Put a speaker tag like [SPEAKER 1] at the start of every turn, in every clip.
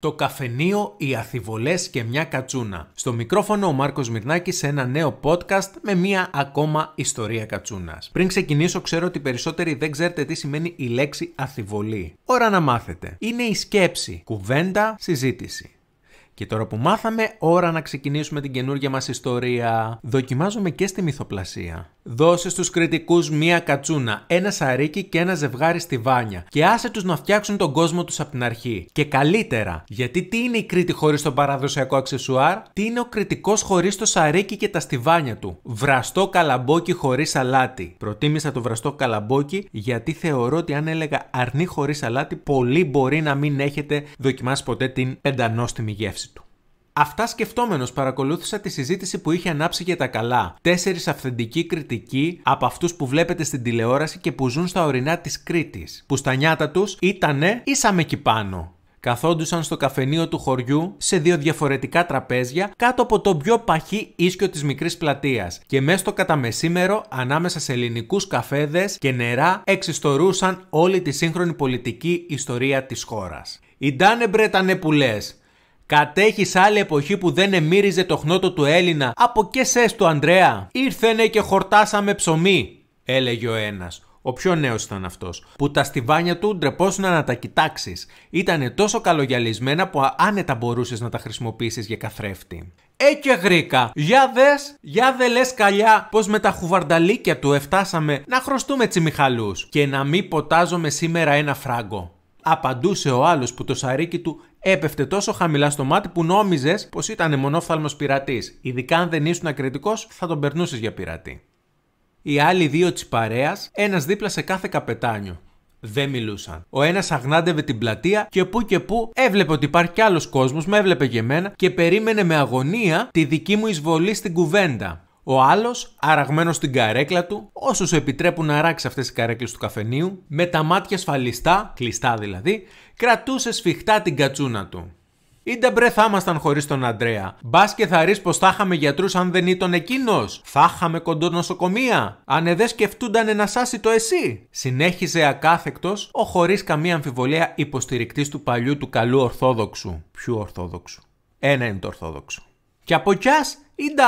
[SPEAKER 1] Το καφενείο, οι αθιβολές και μια κατσούνα. Στο μικρόφωνο ο Μάρκος Μυρνάκης σε ένα νέο podcast με μια ακόμα ιστορία κατσούνας. Πριν ξεκινήσω ξέρω ότι περισσότεροι δεν ξέρετε τι σημαίνει η λέξη αθιβολή. Ώρα να μάθετε. Είναι η σκέψη, κουβέντα, συζήτηση. Και τώρα που μάθαμε, ώρα να ξεκινήσουμε την καινούργια μας ιστορία. Δοκιμάζουμε και στη μυθοπλασία. Δώσε στους κριτικούς μία κατσούνα, ένα σαρίκι και ένα ζευγάρι στη βάνια και άσε τους να φτιάξουν τον κόσμο τους από την αρχή. Και καλύτερα, γιατί τι είναι η Κρήτη χωρίς το παραδοσιακό αξεσουάρ, τι είναι ο κριτικός χωρίς το σαρίκι και τα στιβάνια του. Βραστό καλαμπόκι χωρίς σαλάτι. Προτίμησα το βραστό καλαμπόκι γιατί θεωρώ ότι αν έλεγα αρνί χωρίς σαλάτι, πολύ μπορεί να μην έχετε δοκιμάσει ποτέ την πεντανόστιμη γεύση Αυτά σκεφτόμενος, παρακολούθησα τη συζήτηση που είχε ανάψει για τα καλά. Τέσσερις αυθεντικοί κριτικοί από αυτούς που βλέπετε στην τηλεόραση και που ζουν στα ορεινά της Κρήτης, που στα νιάτα τους ήτανε ήσαμε εκεί πάνω. Καθόντουσαν στο καφενείο του χωριού σε δύο διαφορετικά τραπέζια κάτω από το πιο παχύ ίσκιο της μικρής πλατείας. και μέσα στο καταμεσήμερο ανάμεσα σε ελληνικούς καφέδες και νερά εξιστορούσαν όλη τη σύγχρονη πολιτική ιστορία της χώρας. «Ιντάνε μπρετανέ που λες, Κατέχεις άλλη εποχή που δεν εμύριζε το χνότο του Έλληνα από και σες του Ανδρέα. Ήρθενε και χορτάσαμε ψωμί, έλεγε ο ένας. Ο πιο νέος ήταν αυτός, που τα στιβάνια του ντρεπόσουν να τα κοιτάξεις. Ήταν τόσο καλογιαλισμένα που άνετα μπορούσες να τα χρησιμοποιήσεις για καθρέφτη. Ε και γρήκα, για δες, για δε λες καλιά πως με τα χουβαρνταλίκια του εφτάσαμε να χρωστούμε τσιμιχαλούς και να μην ποτάζομαι σήμερα ένα φράγκο. Απαντούσε ο άλλος που το σαρίκι του έπεφτε τόσο χαμηλά στο μάτι που νόμιζες πως ήταν μονόφθαλμος πειρατής. Ειδικά αν δεν ήσουν ακριτικός, θα τον περνούσες για πειρατή. Οι άλλοι δύο της παρέας, ένας δίπλα σε κάθε καπετάνιο. Δεν μιλούσαν. Ο ένας αγνάντευε την πλατεία και που και που έβλεπε ότι υπάρχει κι άλλος κόσμος, με έβλεπε και εμένα και περίμενε με αγωνία τη δική μου εισβολή στην κουβέντα. Ο άλλος, αραγμένος στην καρέκλα του, όσο σου επιτρέπουν να ράξει αυτές οι καρέκλες του καφενείου, με τα μάτια σφαλιστά, κλειστά δηλαδή, κρατούσε σφιχτά την κατσούνα του. «Ήντε μπρε θα ήμασταν χωρίς τον Αντρέα. Μπας και θα ρεις πως θα είχαμε γιατρούς αν δεν ήταν εκείνος. Θα είχαμε κοντονοσοκομεία. Αν δε σκεφτούνταν να σάσει το εσύ. Συνέχιζε ακάθεκτος ο χωρίς καμία αμφιβολία υποστηρικτής του παλιού του καλού Ορθόδοξου. Ποιου Ορθόδοξου. Ένα είναι το Ορθόδοξο. Και από κι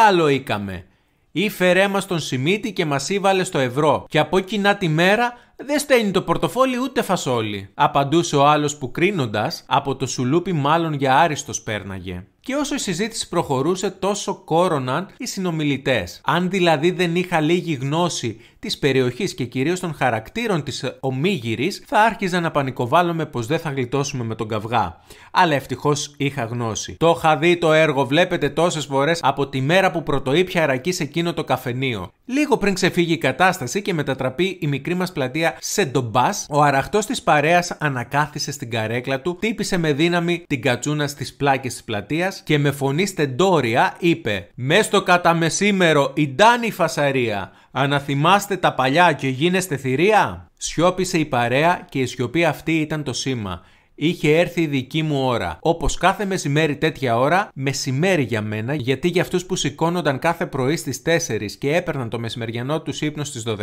[SPEAKER 1] άλλο είκαμε. Ήφερέ μας τον Σιμίτη και μας ήβαλε στο ευρώ. Και από κοινά τη μέρα δεν στέλνει το πορτοφόλι ούτε φασόλι, απαντούσε ο άλλος που κρίνοντας από το σουλούπι μάλλον για άριστος πέρναγε. Και όσο η συζήτηση προχωρούσε, τόσο κόρωναν οι συνομιλητές. Αν δηλαδή δεν είχα λίγη γνώση της περιοχής και κυρίως των χαρακτήρων της ομίγυρης, θα άρχιζα να πανικοβάλλομαι πως δεν θα γλιτώσουμε με τον καυγά. Αλλά ευτυχώς είχα γνώση. Το είχα δει το έργο, βλέπετε τόσες φορές από τη μέρα που πρωτοήπια αρακή σε εκείνο το καφενείο. Λίγο πριν ξεφύγει η κατάσταση και μετατραπεί η μικρή μας πλατεία σε ντομπάς, ο αραχτός της παρέας ανακάθισε στην καρέκλα του, τύπησε με δύναμη την κατσούνα στις πλάκες της πλατείας και με φωνή στεντόρια είπε: Μες στο μεσήμερο η ντάνη φασαρία! Αναθυμάστε τα παλιά και γίνεστε θηρία! Σιώπησε η παρέα και η σιωπή αυτή ήταν το σήμα είχε έρθει η δική μου ώρα. Όπως κάθε μεσημέρι τέτοια ώρα, μεσημέρι για μένα, γιατί για αυτούς που σηκώνονταν κάθε πρωί στις 4 και έπαιρναν το μεσημεριανό τους ύπνο στις 12.30,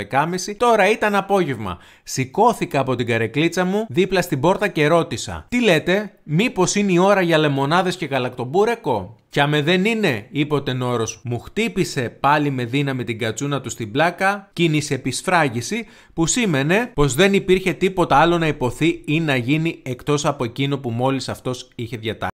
[SPEAKER 1] τώρα ήταν απόγευμα. Σηκώθηκα από την καρεκλίτσα μου δίπλα στην πόρτα και ρώτησα: Τι λέτε, μήπως είναι η ώρα για λεμονάδες και γαλακτομπούρεκο. Κι αμε δεν είναι, είπε ο τενόρος, μου χτύπησε πάλι με δύναμη την κατσούνα του στην πλάκα, κίνησε επισφράγηση που σήμαινε πως δεν υπήρχε τίποτα άλλο να υποθεί ή να γίνει εκτός από εκείνο που μόλις αυτός είχε διατάξει.